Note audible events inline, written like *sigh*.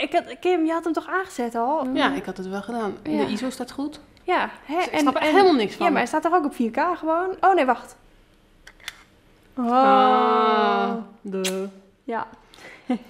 ik had, Kim, je had hem toch aangezet al? Ja, ik had het wel gedaan. de ISO staat goed. Ja, hè? Dus ik snap en, helemaal niks van. Ja, maar hij staat er ook op 4K gewoon. Oh nee, wacht. Ah, oh. Ah, de. Ja. *laughs*